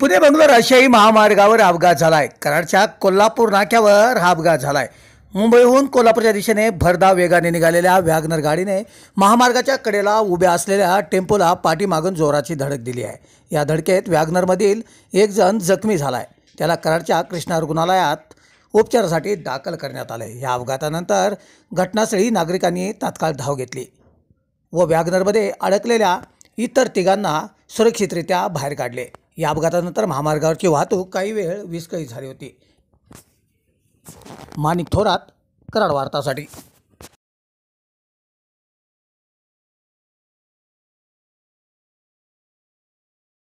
पुणे बंगलोर आशियाई महामार्गावर अपघात झाला आहे कराडच्या कोल्हापूर नाक्यावर हा अपघात झाला आहे मुंबईहून कोल्हापूरच्या दिशेने भरधाव वेगाने निघालेल्या व्याग्नर गाडीने महामार्गाच्या कडेला उभ्या असलेल्या टेम्पोला पाठीमागून जोराची धडक दिली आहे या धडकेत व्याग्नरमधील एक जण जखमी झाला आहे त्याला कराडच्या कृष्णा रुग्णालयात उपचारासाठी दाखल करण्यात आले या अपघातानंतर घटनास्थळी नागरिकांनी तात्काळ धाव घेतली व व्याग्नरमध्ये अडकलेल्या इतर तिघांना सुरक्षितरित्या बाहेर काढले या अपघातानंतर महामार्गावरची वाहतूक काही वेळ विस्कळीत झाली होती मानिक थोरात कराड वार्तासाठी